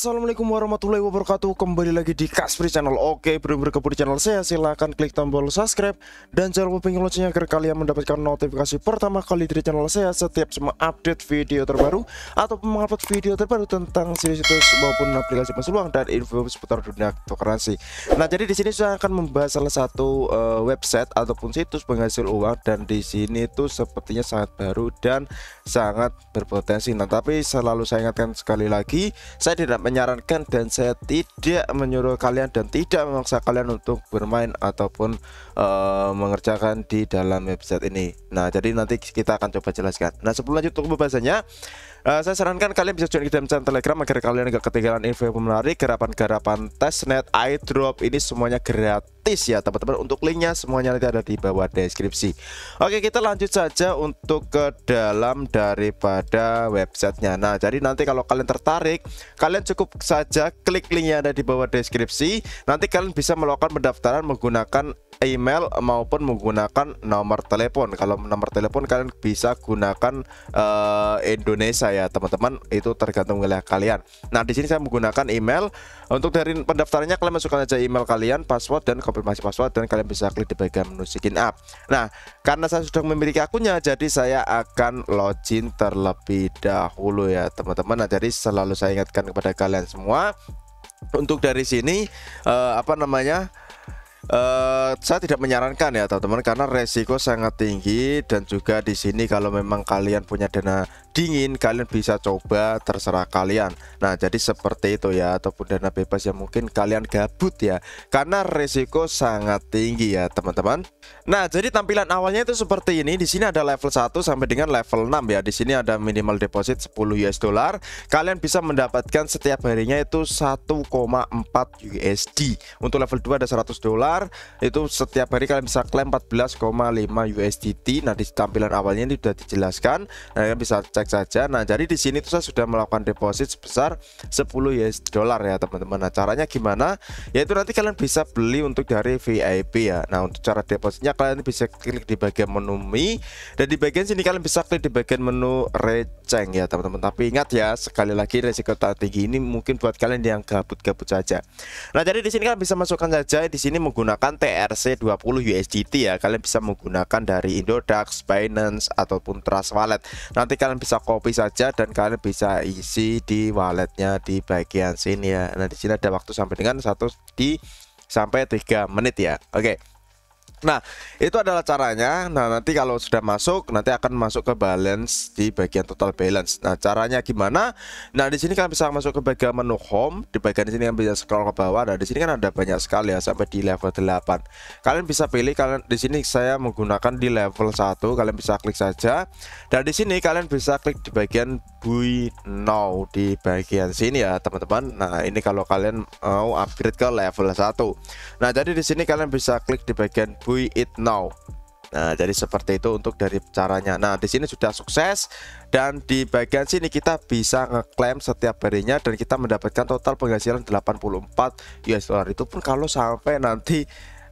Assalamualaikum warahmatullahi wabarakatuh Kembali lagi di Kaspri Channel Oke, bro berkebun di channel saya Silahkan klik tombol subscribe Dan jangan lupa pengen loncengnya agar kalian mendapatkan notifikasi pertama kali dari channel saya Setiap semua update video terbaru Atau mengupload video terbaru tentang situs-situs maupun aplikasi peluang Dan info seputar dunia cryptocurrency Nah jadi di sini saya akan membahas salah satu uh, website Ataupun situs penghasil uang Dan di sini itu sepertinya sangat baru Dan sangat berpotensi Nah tapi selalu saya ingatkan sekali lagi Saya tidak menyarankan dan saya tidak menyuruh kalian dan tidak memaksa kalian untuk bermain ataupun uh, mengerjakan di dalam website ini nah jadi nanti kita akan coba jelaskan nah sebelum lanjut untuk pembahasannya Eh, saya sarankan kalian bisa join kita channel telegram agar kalian gak ketinggalan info yang menarik garapan-garapan testnet idrop ini semuanya gratis ya teman-teman untuk linknya semuanya nanti ada di bawah deskripsi oke kita lanjut saja untuk ke dalam daripada websitenya nah jadi nanti kalau kalian tertarik kalian cukup saja klik linknya ada di bawah deskripsi nanti kalian bisa melakukan pendaftaran menggunakan email maupun menggunakan nomor telepon kalau nomor telepon kalian bisa gunakan uh, Indonesia ya ya teman-teman itu tergantung wilayah kalian nah di sini saya menggunakan email untuk dari pendaftarannya kalian masukkan aja email kalian password dan konfirmasi password dan kalian bisa klik di bagian menu sign up nah karena saya sudah memiliki akunnya jadi saya akan login terlebih dahulu ya teman-teman nah jadi selalu saya ingatkan kepada kalian semua untuk dari sini uh, apa namanya Uh, saya tidak menyarankan ya teman-teman karena resiko sangat tinggi dan juga di sini kalau memang kalian punya dana dingin kalian bisa coba terserah kalian nah jadi seperti itu ya ataupun dana bebas yang mungkin kalian gabut ya karena resiko sangat tinggi ya teman-teman nah jadi tampilan awalnya itu seperti ini di sini ada level 1 sampai dengan level 6 ya di sini ada minimal deposit 10 US dollar kalian bisa mendapatkan setiap harinya itu 1,4 USD untuk level 2 ada 100 dolar itu setiap hari kalian bisa klaim 14,5 USDT nah di tampilan awalnya ini sudah dijelaskan nah, kalian bisa cek saja. Nah, jadi di sini tuh saya sudah melakukan deposit sebesar 10 US dollar ya, teman-teman. Nah, caranya gimana? Yaitu nanti kalian bisa beli untuk dari VIP ya. Nah, untuk cara depositnya kalian bisa klik di bagian menu Mi dan di bagian sini kalian bisa klik di bagian menu Red ceng ya teman-teman tapi ingat ya sekali lagi resiko tinggi ini mungkin buat kalian yang gabut-gabut saja nah jadi di sini kalian bisa masukkan saja di sini menggunakan TRC 20 USDT ya kalian bisa menggunakan dari Indodax Binance ataupun Trust Wallet nanti kalian bisa copy saja dan kalian bisa isi di walletnya di bagian sini ya nah di sini ada waktu sampai dengan satu di sampai tiga menit ya oke okay. Nah, itu adalah caranya. Nah, nanti kalau sudah masuk, nanti akan masuk ke balance di bagian total balance. Nah, caranya gimana? Nah, di sini kalian bisa masuk ke bagian menu home. Di bagian sini yang bisa scroll ke bawah. Nah, di sini kan ada banyak sekali ya sampai di level 8. Kalian bisa pilih kalian di sini saya menggunakan di level 1. Kalian bisa klik saja. Dan di sini kalian bisa klik di bagian buy now di bagian sini ya, teman-teman. Nah, ini kalau kalian mau upgrade ke level 1. Nah, jadi di sini kalian bisa klik di bagian buy buy it now Nah, jadi seperti itu untuk dari caranya. Nah, di sini sudah sukses dan di bagian sini kita bisa ngeklaim setiap harinya dan kita mendapatkan total penghasilan 84 US dollar. Itu pun kalau sampai nanti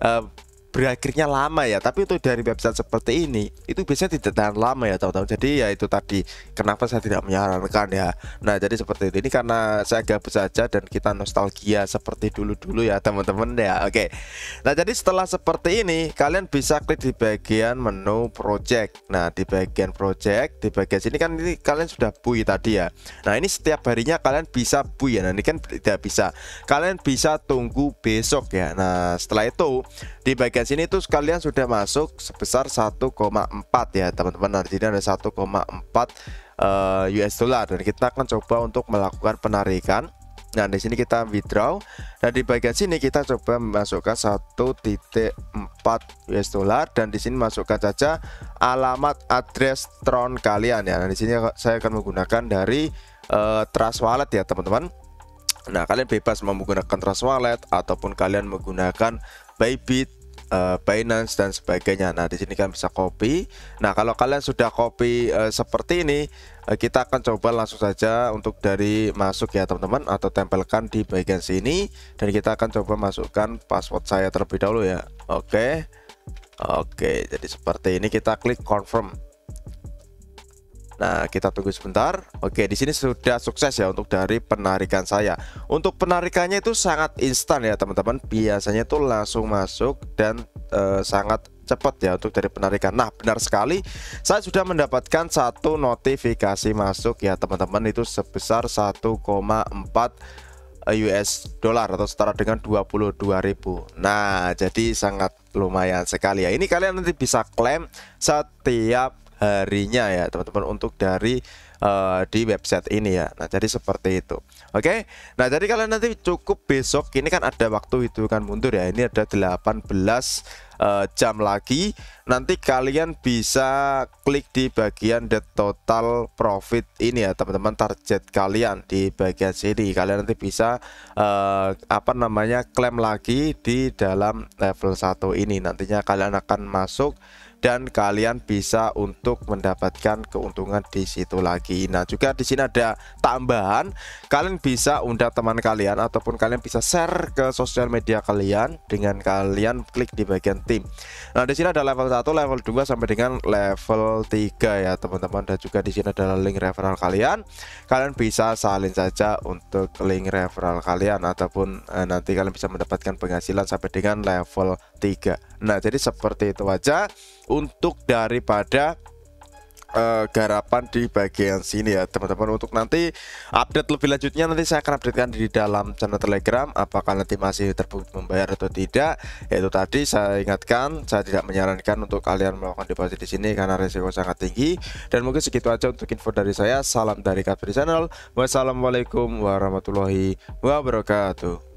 uh, berakhirnya lama ya tapi untuk dari website seperti ini itu biasanya tidak tahan lama ya tahu-tahu jadi ya itu tadi kenapa saya tidak menyarankan ya nah jadi seperti itu ini karena saya gabut saja dan kita nostalgia seperti dulu-dulu ya teman-teman ya oke nah jadi setelah seperti ini kalian bisa klik di bagian menu project nah di bagian project di bagian sini kan ini kalian sudah bui tadi ya nah ini setiap harinya kalian bisa bui ya nah ini kan tidak bisa kalian bisa tunggu besok ya nah setelah itu di bagian guys ini tuh sekalian sudah masuk sebesar 1,4 ya teman-teman nah, artinya ada 1,4 uh, US dollar dan kita akan coba untuk melakukan penarikan Nah, di sini kita withdraw dan di bagian sini kita coba masukkan 1.4 US dollar dan di sini masukkan saja alamat address Tron kalian ya. Nah, di sini saya akan menggunakan dari uh, Trust Wallet ya, teman-teman. Nah, kalian bebas menggunakan Trust Wallet ataupun kalian menggunakan Bybit uh, Binance dan sebagainya. Nah, di sini kan bisa copy. Nah, kalau kalian sudah copy uh, seperti ini, uh, kita akan coba langsung saja untuk dari masuk ya, teman-teman atau tempelkan di bagian sini dan kita akan coba masukkan password saya terlebih dahulu ya. Oke. Okay. Oke, okay, jadi seperti ini kita klik confirm. Nah, kita tunggu sebentar. Oke, di sini sudah sukses ya untuk dari penarikan saya. Untuk penarikannya itu sangat instan ya, teman-teman. Biasanya itu langsung masuk dan e, sangat cepat ya untuk dari penarikan. Nah, benar sekali. Saya sudah mendapatkan satu notifikasi masuk ya, teman-teman. Itu sebesar 1,4 eh, US dollar atau setara dengan 22.000. Nah, jadi sangat lumayan sekali ya. Ini kalian nanti bisa klaim setiap harinya ya teman-teman untuk dari uh, di website ini ya. Nah, jadi seperti itu. Oke. Nah, jadi kalian nanti cukup besok ini kan ada waktu itu kan mundur ya. Ini ada 18 uh, eh, jam lagi. Nanti kalian bisa klik di bagian the total profit ini ya, teman-teman target kalian di bagian sini. Kalian nanti bisa uh, apa namanya? klaim lagi di dalam level 1 ini. Nantinya kalian akan masuk dan kalian bisa untuk mendapatkan keuntungan di situ lagi. Nah, juga di sini ada tambahan, kalian bisa undang teman kalian ataupun kalian bisa share ke sosial media kalian dengan kalian klik di bagian tim. Nah, di sini ada level 1, level 2 sampai dengan level 3 ya, teman-teman. Dan juga di sini adalah link referral kalian. Kalian bisa salin saja untuk link referral kalian ataupun eh, nanti kalian bisa mendapatkan penghasilan sampai dengan level 3. Nah, jadi seperti itu aja untuk daripada uh, garapan di bagian sini ya teman-teman untuk nanti update lebih lanjutnya nanti saya akan updatekan di dalam channel telegram apakah nanti masih terbukti membayar atau tidak Itu tadi saya ingatkan saya tidak menyarankan untuk kalian melakukan deposit di sini karena resiko sangat tinggi dan mungkin segitu aja untuk info dari saya salam dari Kapri Channel wassalamualaikum warahmatullahi wabarakatuh